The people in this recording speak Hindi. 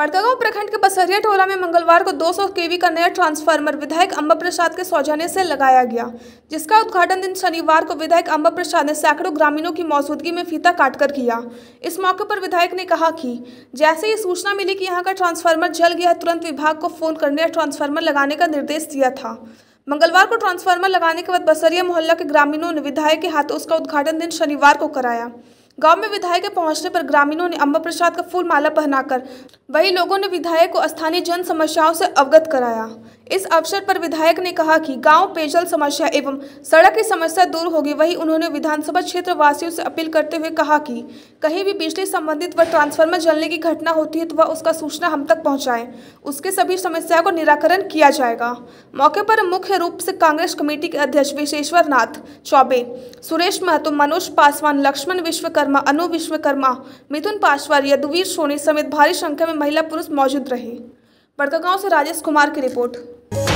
बड़कागांव प्रखंड के बसरिया टोला में मंगलवार को 200 केवी का नया ट्रांसफार्मर विधायक अम्बा प्रसाद के सौजाने से लगाया गया जिसका उद्घाटन दिन शनिवार को विधायक अम्बा प्रसाद ने सैकड़ों ग्रामीणों की मौजूदगी में फीता काटकर किया इस मौके पर विधायक ने कहा कि जैसे ही सूचना मिली कि यहाँ का ट्रांसफार्मर जल गया तुरंत विभाग को फोन कर नया ट्रांसफार्मर लगाने का निर्देश दिया था मंगलवार को ट्रांसफार्मर लगाने के बाद बसरिया मोहल्ला के ग्रामीणों ने विधायक के हाथों उसका उद्घाटन दिन शनिवार को कराया गांव में विधायक के पहुंचने पर ग्रामीणों ने अम्बा प्रसाद का फूल माला पहनाकर वही लोगों ने विधायक को स्थानीय जन समस्याओं से अवगत कराया इस अवसर पर विधायक ने कहा कि गांव पेयजल समस्या एवं सड़क की समस्या दूर होगी वहीं उन्होंने विधानसभा क्षेत्र वासियों से अपील करते हुए कहा कि कहीं भी बिजली संबंधित व ट्रांसफार्मर जलने की घटना होती है तो वह उसका सूचना हम तक पहुंचाएं उसके सभी समस्या को निराकरण किया जाएगा मौके पर मुख्य रूप से कांग्रेस कमेटी के अध्यक्ष विशेश्वर नाथ चौबे सुरेश महतो मनोज पासवान लक्ष्मण विश्वकर्मा अनु विश्वकर्मा मिथुन पासवान यदुवीर सोनी समेत भारी संख्या में महिला पुरुष मौजूद रहे बड़कागांव से राजेश कुमार की रिपोर्ट